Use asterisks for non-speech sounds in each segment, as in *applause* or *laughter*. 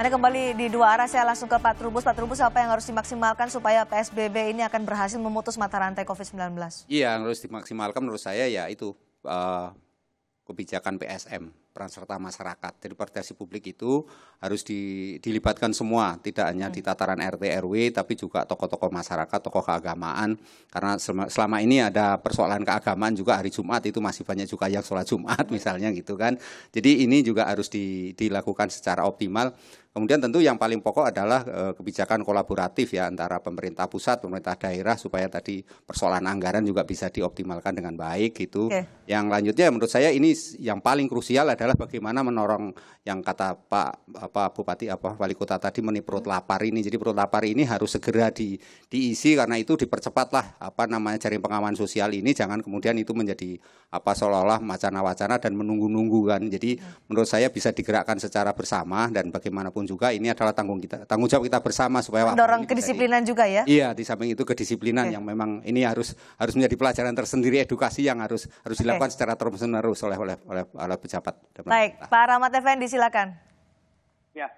Anda kembali di dua arah, saya langsung ke Pak Trubus. Pak Trubus, apa yang harus dimaksimalkan supaya PSBB ini akan berhasil memutus mata rantai COVID-19? Iya, yang harus dimaksimalkan menurut saya ya itu uh, kebijakan PSM, peran serta masyarakat. Jadi partisipasi publik itu harus di, dilibatkan semua, tidak hanya di hmm. tataran RT RW, tapi juga tokoh-tokoh masyarakat, tokoh keagamaan. Karena selama ini ada persoalan keagamaan juga hari Jumat itu masih banyak juga yang sholat Jumat *laughs* misalnya gitu kan. Jadi ini juga harus di, dilakukan secara optimal Kemudian tentu yang paling pokok adalah eh, kebijakan kolaboratif ya antara pemerintah pusat, pemerintah daerah supaya tadi persoalan anggaran juga bisa dioptimalkan dengan baik gitu. Okay. Yang lanjutnya menurut saya ini yang paling krusial adalah bagaimana menorong yang kata Pak apa Bupati apa Wali Kota tadi meni perut hmm. lapar ini. Jadi perut lapar ini harus segera di diisi karena itu dipercepatlah apa namanya jaring pengaman sosial ini jangan kemudian itu menjadi apa seolah-olah macana wacana dan menunggu-nunggu kan. Jadi hmm. menurut saya bisa digerakkan secara bersama dan bagaimanapun bagaimanapun juga ini adalah tanggung kita tanggung jawab kita bersama supaya mendorong kedisiplinan juga ya. Iya, di samping itu kedisiplinan okay. yang memang ini harus harus menjadi pelajaran tersendiri edukasi yang harus harus dilakukan okay. secara terus-menerus oleh oleh oleh, oleh pejabat. Baik, Pak Rahmat Effendi silakan. Ya.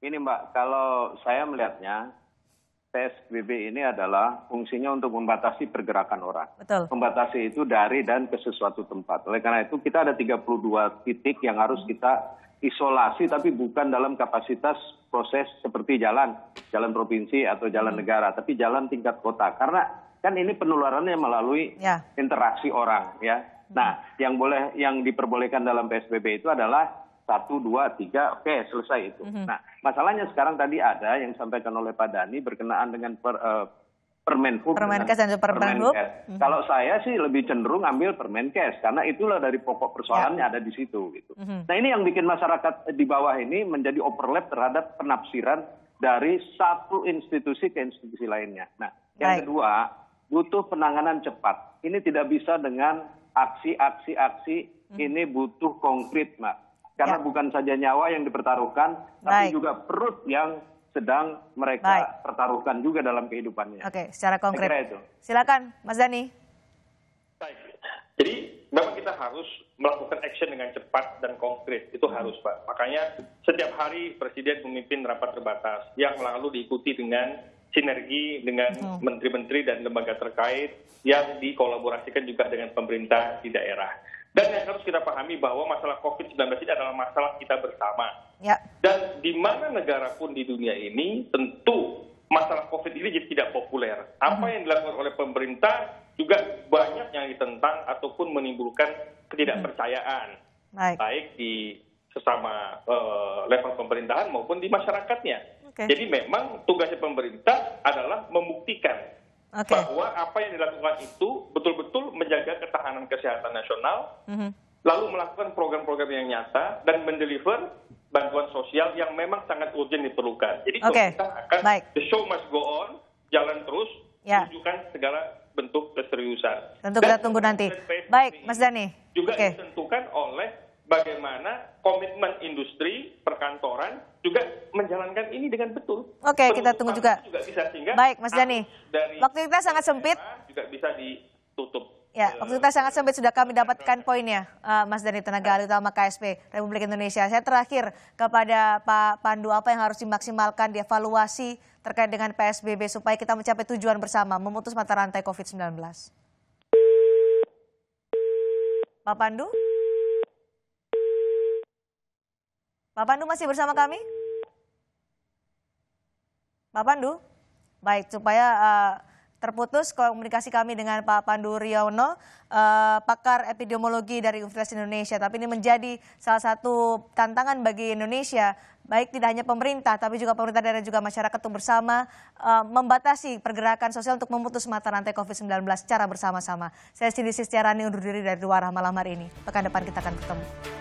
Ini Mbak, kalau saya melihatnya PSBB ini adalah fungsinya untuk membatasi pergerakan orang. Betul. Membatasi itu dari dan ke sesuatu tempat. Oleh karena itu kita ada 32 titik yang harus kita isolasi tapi bukan dalam kapasitas proses seperti jalan, jalan provinsi atau jalan hmm. negara, tapi jalan tingkat kota. Karena kan ini penularannya melalui ya. interaksi orang ya. Hmm. Nah, yang boleh yang diperbolehkan dalam PSBB itu adalah satu, dua, tiga, oke selesai itu. Mm -hmm. Nah, masalahnya sekarang tadi ada yang disampaikan oleh Pak Dani berkenaan dengan per, uh, Permenkes Permenkes dan Permenkes. Hmm. Kalau saya sih lebih cenderung ambil Permenkes karena itulah dari pokok persoalannya yeah. ada di situ gitu. Hmm. Nah, ini yang bikin masyarakat di bawah ini menjadi overlap terhadap penafsiran dari satu institusi ke institusi lainnya. Nah, yang kedua, butuh penanganan cepat. Ini tidak bisa dengan aksi-aksi-aksi. Hmm. Ini butuh konkret, mak. Karena ya. bukan saja nyawa yang dipertaruhkan, tapi Baik. juga perut yang sedang mereka Baik. pertaruhkan juga dalam kehidupannya. Oke, secara konkret. Itu. Silakan, Mas Dani. Baik. Jadi memang kita harus melakukan action dengan cepat dan konkret. Itu hmm. harus, Pak. Makanya setiap hari Presiden memimpin rapat terbatas yang lalu diikuti dengan sinergi dengan hmm. menteri-menteri dan lembaga terkait yang dikolaborasikan juga dengan pemerintah di daerah. Dan yang harus kita pahami bahwa masalah COVID-19 ini adalah masalah kita bersama. Ya. Dan di mana negara pun di dunia ini tentu masalah COVID ini jadi tidak populer. Apa mhm. yang dilakukan oleh pemerintah juga banyak yang ditentang ataupun menimbulkan ketidakpercayaan, mhm. baik, baik di sesama uh, level pemerintahan maupun di masyarakatnya. Okay. Jadi memang tugasnya pemerintah adalah membuktikan okay. bahwa apa yang dilakukan itu betul-betul menjaga ketahanan kesehatan nasional, mm -hmm. lalu melakukan program-program yang nyata dan mendeliver bantuan sosial yang memang sangat urgent diperlukan. Jadi okay. akan Baik. the show must go on, jalan terus, ya. tunjukkan segala bentuk keseriusan. Tentu kita tunggu nanti. Baik, Mas Dani. Juga okay. ditentukan oleh bagaimana komitmen industri, perkantoran juga menjalankan ini dengan betul. Oke, okay, kita tunggu juga. juga bisa, Baik, Mas Dani. Waktu kita sangat sempit. Juga bisa ditutup. Ya, iya. waktu kita sangat sempit sudah kami dapatkan poinnya, eh, Mas Dhani Tenaga Ahli Utama KSP Republik Indonesia. Saya terakhir kepada Pak Pandu, apa yang harus dimaksimalkan dievaluasi terkait dengan PSBB supaya kita mencapai tujuan bersama, memutus mata rantai COVID-19? Pak Pandu? Pak Pandu masih bersama kami? Pak Pandu? Baik, supaya... Uh, terputus komunikasi kami dengan Pak Pandu Riono, uh, pakar epidemiologi dari Universitas Indonesia. Tapi ini menjadi salah satu tantangan bagi Indonesia, baik tidak hanya pemerintah, tapi juga pemerintah daerah juga masyarakat untuk bersama uh, membatasi pergerakan sosial untuk memutus mata rantai COVID-19 secara bersama-sama. Saya Cindy Sistiarani undur diri dari luar malam hari ini. Pekan depan kita akan bertemu.